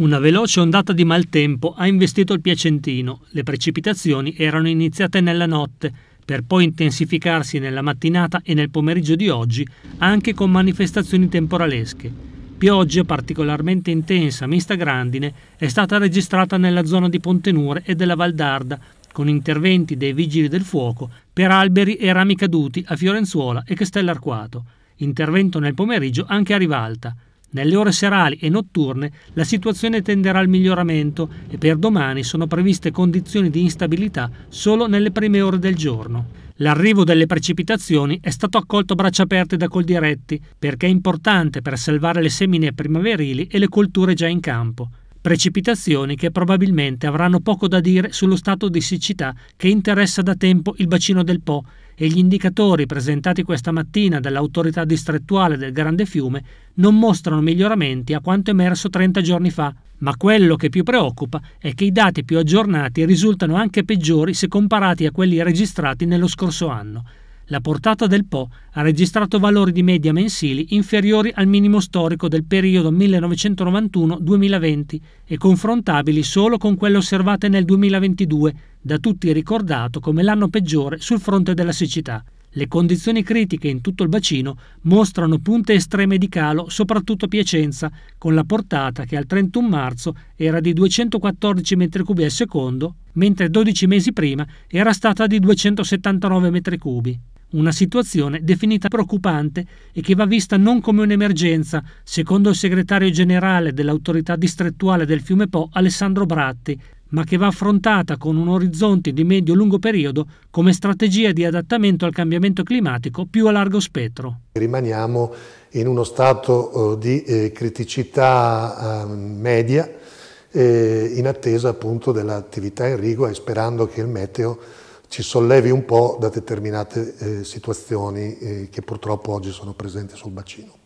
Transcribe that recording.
Una veloce ondata di maltempo ha investito il Piacentino. Le precipitazioni erano iniziate nella notte, per poi intensificarsi nella mattinata e nel pomeriggio di oggi, anche con manifestazioni temporalesche. Pioggia particolarmente intensa, mista grandine, è stata registrata nella zona di Pontenure e della Valdarda, con interventi dei vigili del fuoco per alberi e rami caduti a Fiorenzuola e Castellarquato. Intervento nel pomeriggio anche a Rivalta. Nelle ore serali e notturne la situazione tenderà al miglioramento e per domani sono previste condizioni di instabilità solo nelle prime ore del giorno. L'arrivo delle precipitazioni è stato accolto a braccia aperte da Coldiretti perché è importante per salvare le semine primaverili e le colture già in campo. Precipitazioni che probabilmente avranno poco da dire sullo stato di siccità che interessa da tempo il bacino del Po e gli indicatori presentati questa mattina dall'autorità distrettuale del Grande Fiume non mostrano miglioramenti a quanto emerso 30 giorni fa, ma quello che più preoccupa è che i dati più aggiornati risultano anche peggiori se comparati a quelli registrati nello scorso anno. La portata del Po ha registrato valori di media mensili inferiori al minimo storico del periodo 1991-2020 e confrontabili solo con quelle osservate nel 2022, da tutti ricordato come l'anno peggiore sul fronte della siccità. Le condizioni critiche in tutto il bacino mostrano punte estreme di calo, soprattutto a Piacenza, con la portata che al 31 marzo era di 214 m3 al secondo, mentre 12 mesi prima era stata di 279 m3. Una situazione definita preoccupante e che va vista non come un'emergenza, secondo il segretario generale dell'autorità distrettuale del fiume Po Alessandro Bratti, ma che va affrontata con un orizzonte di medio-lungo periodo come strategia di adattamento al cambiamento climatico più a largo spettro. Rimaniamo in uno stato eh, di eh, criticità eh, media in attesa appunto dell'attività in rigo e sperando che il meteo ci sollevi un po' da determinate situazioni che purtroppo oggi sono presenti sul bacino.